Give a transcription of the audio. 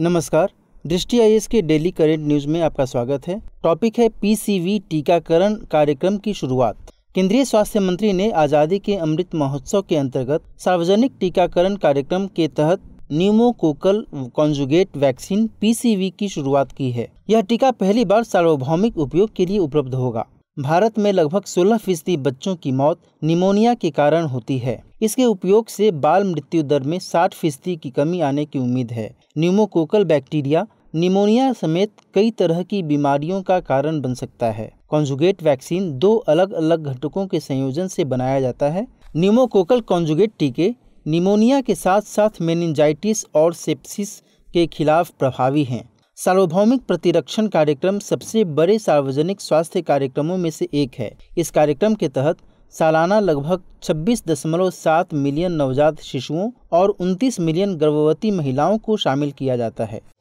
नमस्कार दृष्टि आई के डेली करेंट न्यूज में आपका स्वागत है टॉपिक है पीसीवी टीकाकरण कार्यक्रम की शुरुआत केंद्रीय स्वास्थ्य मंत्री ने आज़ादी के अमृत महोत्सव के अंतर्गत सार्वजनिक टीकाकरण कार्यक्रम के तहत न्यूमोकोकल कॉन्जुगेट वैक्सीन पीसीवी की शुरुआत की है यह टीका पहली बार सार्वभौमिक उपयोग के लिए उपलब्ध होगा भारत में लगभग 16 फीसदी बच्चों की मौत निमोनिया के कारण होती है इसके उपयोग से बाल मृत्यु दर में 60 फीसदी की कमी आने की उम्मीद है न्यूमोकोकल बैक्टीरिया निमोनिया समेत कई तरह की बीमारियों का कारण बन सकता है कॉन्जुगेट वैक्सीन दो अलग अलग घटकों के संयोजन से बनाया जाता है न्यूमोकोकल कॉन्जुगेट टीके निमोनिया के साथ साथ मेनिंजाइटिस और सेप्सिस के खिलाफ प्रभावी हैं सार्वभौमिक प्रतिरक्षण कार्यक्रम सबसे बड़े सार्वजनिक स्वास्थ्य कार्यक्रमों में से एक है इस कार्यक्रम के तहत सालाना लगभग 26.7 मिलियन नवजात शिशुओं और 29 मिलियन गर्भवती महिलाओं को शामिल किया जाता है